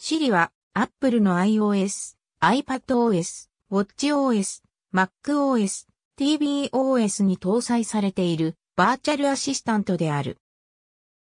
Siri は Apple の iOS、iPadOS、WatchOS、MacOS、tvOS に搭載されているバーチャルアシスタントである。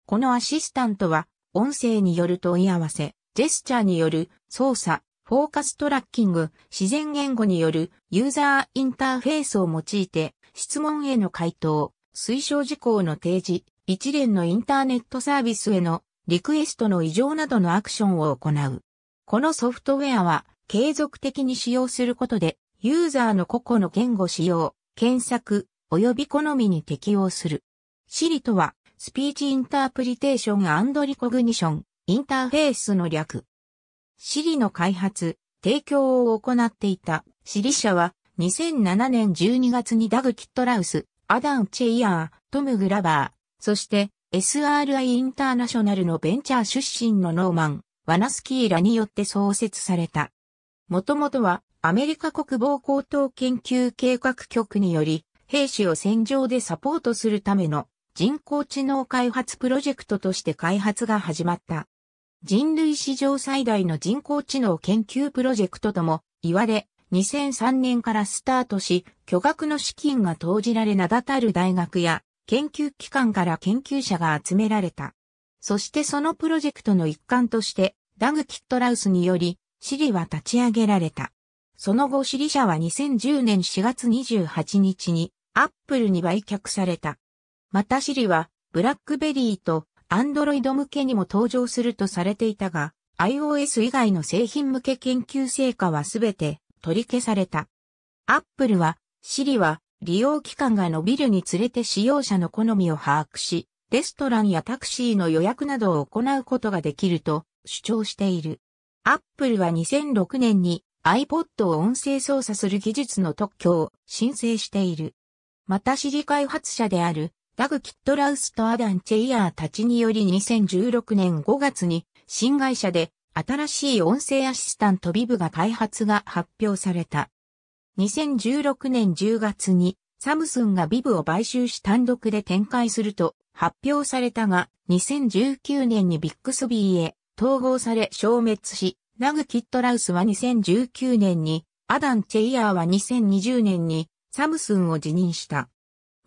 このアシスタントは音声による問い合わせ、ジェスチャーによる操作、フォーカストラッキング、自然言語によるユーザーインターフェースを用いて質問への回答、推奨事項の提示、一連のインターネットサービスへのリクエストの異常などのアクションを行う。このソフトウェアは継続的に使用することで、ユーザーの個々の言語使用、検索、及び好みに適応する。Siri とは、スピーチインタープリテーションリコグニション、インターフェースの略。Siri の開発、提供を行っていた Siri 社は、2007年12月にダグ・キットラウス、アダン・チェイヤー、トム・グラバー、そして SRI インターナショナルのベンチャー出身のノーマン、ワナスキーらによって創設された。もともとはアメリカ国防高等研究計画局により兵士を戦場でサポートするための人工知能開発プロジェクトとして開発が始まった。人類史上最大の人工知能研究プロジェクトとも言われ、2003年からスタートし、巨額の資金が投じられ名だたる大学や研究機関から研究者が集められた。そしてそのプロジェクトの一環として、ダグ・キットラウスにより、シリは立ち上げられた。その後シリ社は2010年4月28日に、アップルに売却された。またシリは、ブラックベリーと、アンドロイド向けにも登場するとされていたが、iOS 以外の製品向け研究成果はすべて取り消された。アップルは、シリは利用期間が伸びるにつれて使用者の好みを把握し、レストランやタクシーの予約などを行うことができると主張している。アップルは2006年に iPod を音声操作する技術の特許を申請している。また市議開発者であるダグ・キットラウスとアダン・チェイヤーたちにより2016年5月に新会社で新しい音声アシスタントビブが開発が発表された。2016年10月にサムスンがビブを買収し単独で展開すると発表されたが、2019年にビッグスビーへ統合され消滅し、ナグ・キットラウスは2019年に、アダン・チェイヤーは2020年にサムスンを辞任した。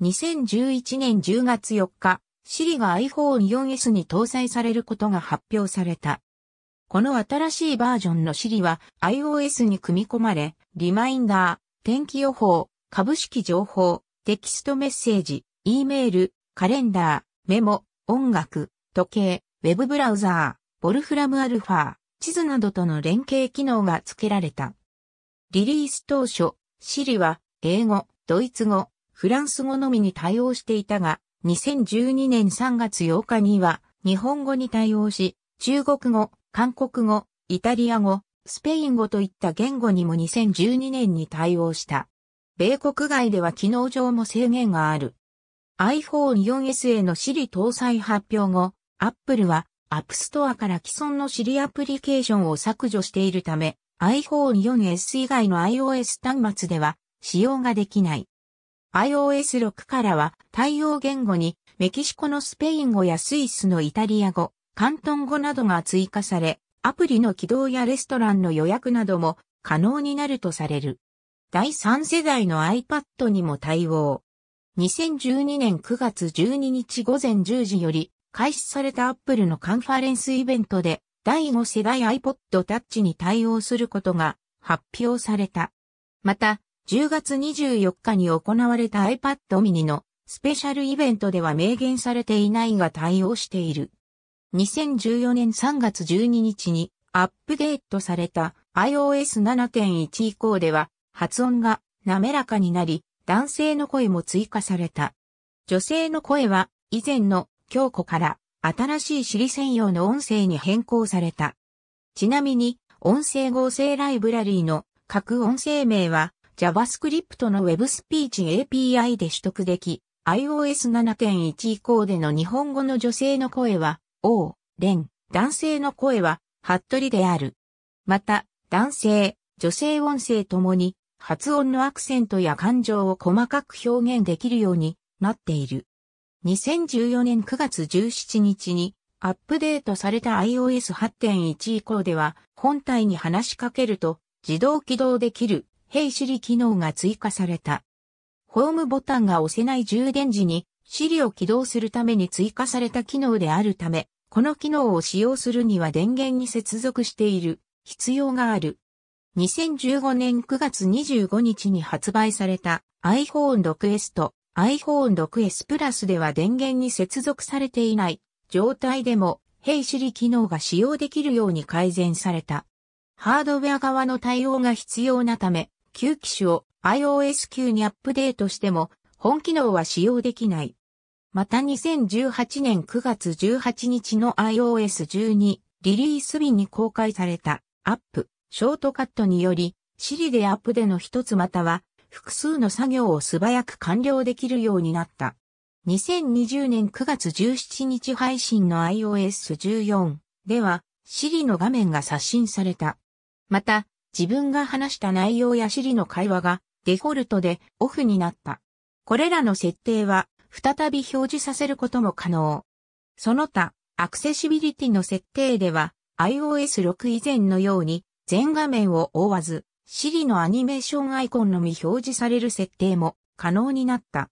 2011年10月4日、シリが iPhone4S に搭載されることが発表された。この新しいバージョンの Siri は iOS に組み込まれ、リマインダー、天気予報、株式情報、テキストメッセージ、E メール、カレンダー、メモ、音楽、時計、ウェブブラウザー、ボルフラムアルファ、地図などとの連携機能が付けられた。リリース当初、Siri は英語、ドイツ語、フランス語のみに対応していたが、2012年3月8日には日本語に対応し、中国語、韓国語、イタリア語、スペイン語といった言語にも2012年に対応した。米国外では機能上も制限がある。iPhone 4S への Siri 搭載発表後、Apple は App Store から既存の Siri アプリケーションを削除しているため、iPhone 4S 以外の iOS 端末では使用ができない。iOS 6からは対応言語にメキシコのスペイン語やスイスのイタリア語、関東語などが追加され、アプリの起動やレストランの予約なども可能になるとされる。第3世代の iPad にも対応。2012年9月12日午前10時より開始された Apple のカンファレンスイベントで第5世代 iPod Touch に対応することが発表された。また、10月24日に行われた iPad mini のスペシャルイベントでは明言されていないが対応している。2014年3月12日にアップデートされた iOS 7.1以降では発音が滑らかになり、男性の声も追加された。女性の声は以前の強固から新しいシリ専用の音声に変更された。ちなみに音声合成ライブラリーの各音声名は JavaScript の Web スピーチ API で取得でき、iOS 7.1以降での日本語の女性の声は王、蓮、男性の声は、服部である。また、男性、女性音声ともに、発音のアクセントや感情を細かく表現できるようになっている。2014年9月17日に、アップデートされた iOS8.1 以降では、本体に話しかけると、自動起動できる、Hey s 機能が追加された。ホームボタンが押せない充電時に、Siri を起動するために追加された機能であるため、この機能を使用するには電源に接続している必要がある。2015年9月25日に発売された iPhone 6S と iPhone 6S プラスでは電源に接続されていない状態でも Hey Siri 機能が使用できるように改善された。ハードウェア側の対応が必要なため、旧機種を iOS 9にアップデートしても本機能は使用できない。また2018年9月18日の iOS12 リリース日に公開されたアップ、ショートカットにより、Siri でアップでの一つまたは複数の作業を素早く完了できるようになった。2020年9月17日配信の iOS14 では、Siri の画面が刷新された。また、自分が話した内容や Siri の会話がデフォルトでオフになった。これらの設定は再び表示させることも可能。その他、アクセシビリティの設定では iOS6 以前のように全画面を覆わず Siri のアニメーションアイコンのみ表示される設定も可能になった。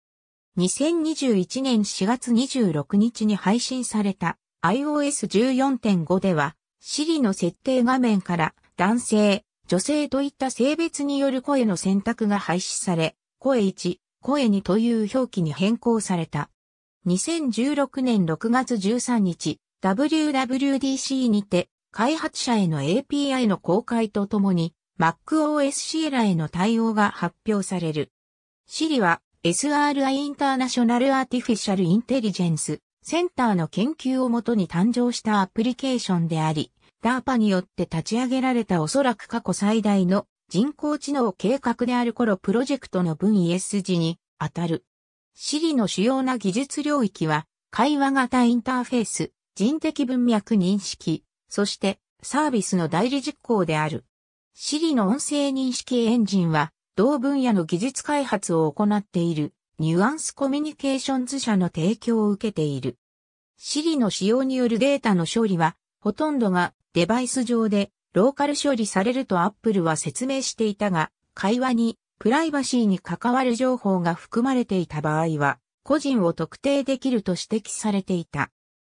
2021年4月26日に配信された iOS14.5 では Siri の設定画面から男性、女性といった性別による声の選択が廃止され、声1、声にという表記に変更された。2016年6月13日、WWDC にて、開発者への API の公開とともに、MacOS シエラへの対応が発表される。シ i r i は SRI インターナショナルアーティフィシャルインテリジェンスセンターの研究をもとに誕生したアプリケーションであり、DARPA によって立ち上げられたおそらく過去最大の人工知能計画である頃プロジェクトの分 ESG に当たる。Siri の主要な技術領域は、会話型インターフェース、人的文脈認識、そしてサービスの代理実行である。Siri の音声認識エンジンは、同分野の技術開発を行っている、ニュアンスコミュニケーションズ社の提供を受けている。Siri の使用によるデータの処理は、ほとんどがデバイス上でローカル処理されるとアップルは説明していたが、会話にプライバシーに関わる情報が含まれていた場合は、個人を特定できると指摘されていた。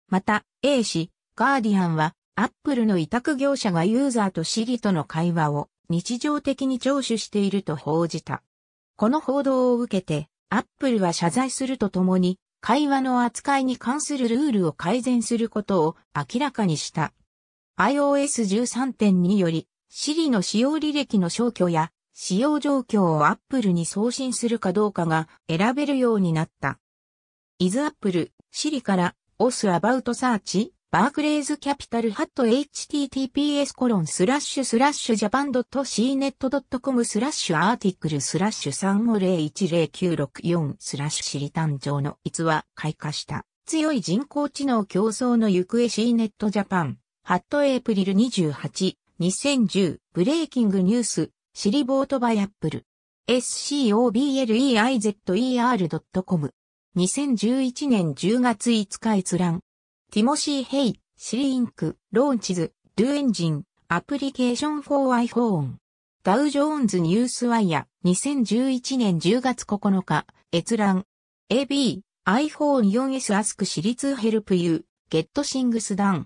また、A 氏、ガーディアンは、アップルの委託業者がユーザーと市議との会話を日常的に聴取していると報じた。この報道を受けて、アップルは謝罪するとともに、会話の扱いに関するルールを改善することを明らかにした。iOS 13.2より Siri の使用履歴の消去や使用状況を Apple に送信するかどうかが選べるようになった。is Apple Siri から OS About Search バークレイズキャピタルハット https コロンスラッシュスラッシュジャパンドット cnet.com スラッシュアーティクルスラッシュ3501964スラッシュ知り誕生の逸話開花した強い人工知能競争の行方 cnet ジャパンハットエイプリル28、2010、ブレイキングニュース、シリボートバイアップル。scobleizer.com。2011年10月5日閲覧。ティモシー・ヘイ、シリインク、ローンチズ、ゥエンジン、アプリケーション4 iPhone。ダウジョーンズニュースワイヤ、2011年10月9日、閲覧。AB、iPhone 4S Ask ツーヘルプユー Get Things Done。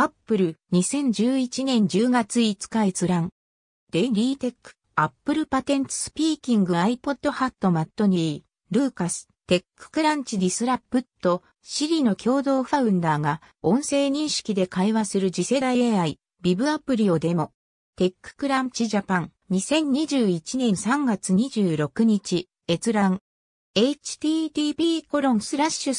アップル2011年10月5日閲覧。デイリーテック、アップルパテンツスピーキング iPod ハットマットニー、ルーカス、テッククランチディスラップット、シリの共同ファウンダーが音声認識で会話する次世代 AI、ビブアプリをデモ。テッククランチジャパン2021年3月26日、閲覧。http://newswitch.jp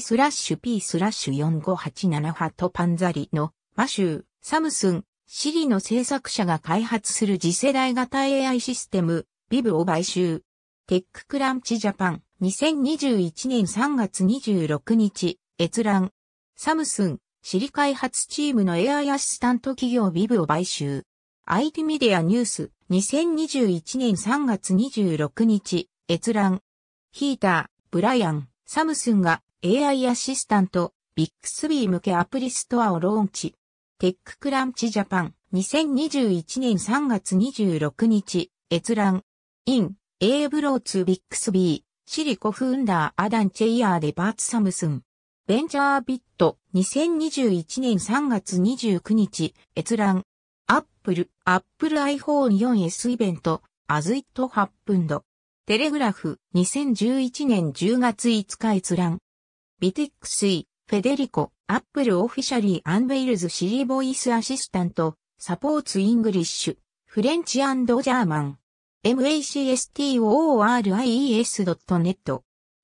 スラッシュ p スラッシュ4587ハットパンザリのマシュー、サムスン、シリの制作者が開発する次世代型 AI システム、ビブを買収。テッククランチジャパン2021年3月26日、閲覧。サムスン、シリ開発チームの AI アシスタント企業ビブを買収。IT メディアニュース。2021年3月26日、閲覧。ヒーター、ブライアン、サムスンが AI アシスタント、ビックスビー向けアプリストアをローンチ。テッククランチジャパン、2021年3月26日、閲覧。イン、エーブローツビックスビー、シリコフウンダーアダンチェイヤーデバーツサムスン。ベンチャービット、2021年3月29日、閲覧。プル、アップル iPhone 4S イベント、アズイットハップンド。テレグラフ、2011年10月5日閲覧。ビティックスイ、フェデリコ、アップルオフィシャリーアンベイルズシリーボイスアシスタント、サポーツイングリッシュ、フレンチジャーマン。macstores.net i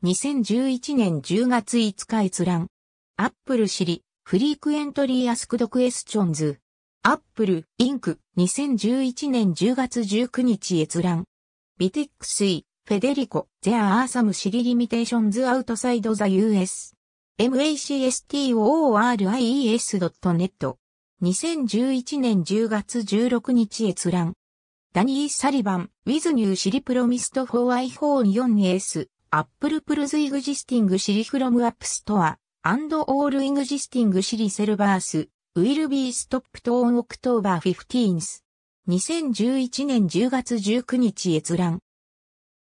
2011年10月5日閲覧。アップルシリ、フリークエントリーアスクドクエスチョンズ。アップル、インク、2011年10月19日閲覧。ビティックスイ、フェデリコ、ゼアアーサムシリリミテーションズアウトサイドザ US。macstores.net。2011年10月16日閲覧。ダニー・サリバン、ウィズニューシリプロミストフォー・アイ・フォー n e ン・エース、アップル・プルズ・イグジスティング・シリフロムアップストア、and All e グジスティング・シリセルバース、Will be stopped on October 15th。2011年10月19日閲覧。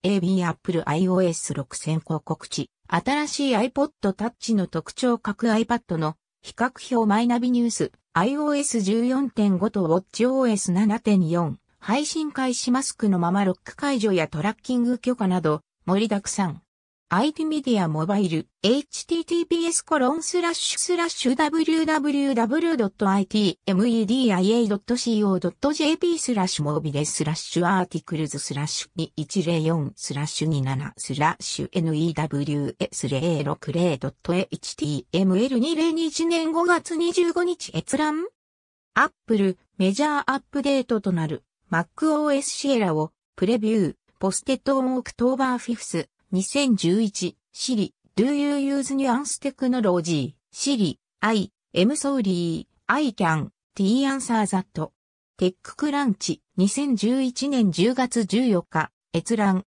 AB Apple iOS 6000広告地。新しい iPod Touch の特徴各 iPad の比較表マイナビニュース iOS14.5 と WatchOS7.4 配信開始マスクのままロック解除やトラッキング許可など盛りだくさん。IT メディアモバイル https コロンスラッシュスラッシュ www.itmedia.co.jp スラッシュモビレスラッシュアーティクルズスラッシュ2104スラッシュ27スラッシュ news060.html2021 年5月25日閲覧アップルメジャーアップデートとなる MacOS シエラをプレビューポステッドオンオクトーバー5 2011、シリ、Do you use nuance technology? シリ、I, am sorry, I can, t answer that. テッククランチ、2011年10月14日、閲覧。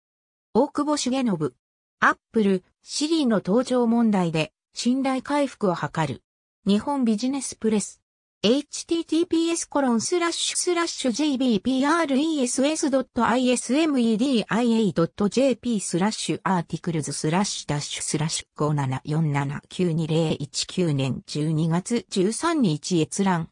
大久保重信。アップル、i r i の登場問題で信頼回復を図る。日本ビジネスプレス。https コロンスラッシュスラッシュ jbpress.ismedia.jp スラッシュアーティクルズスラッシュダッシュスラッシュ574792019年12月13日閲覧。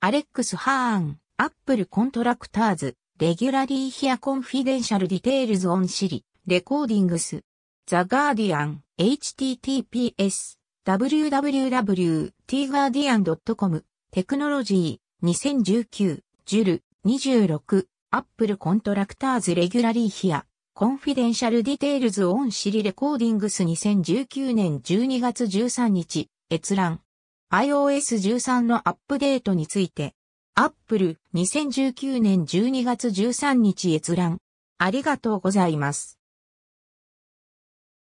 アレックス・ハーン、アップル・コントラクターズ、レギュラリー・ヒア・コンフィデンシャル・ディテールズ・オン・シリ、レコーディングス、ザ・ガーディアン、https、www.tguardian.com テクノロジー、2019、ジュル、26、アップルコントラクターズレギュラリーヒア、コンフィデンシャルディテールズオンシリレコーディングス2019年12月13日、閲覧。iOS13 のアップデートについて。アップル2019年12月13日閲覧。ありがとうございます。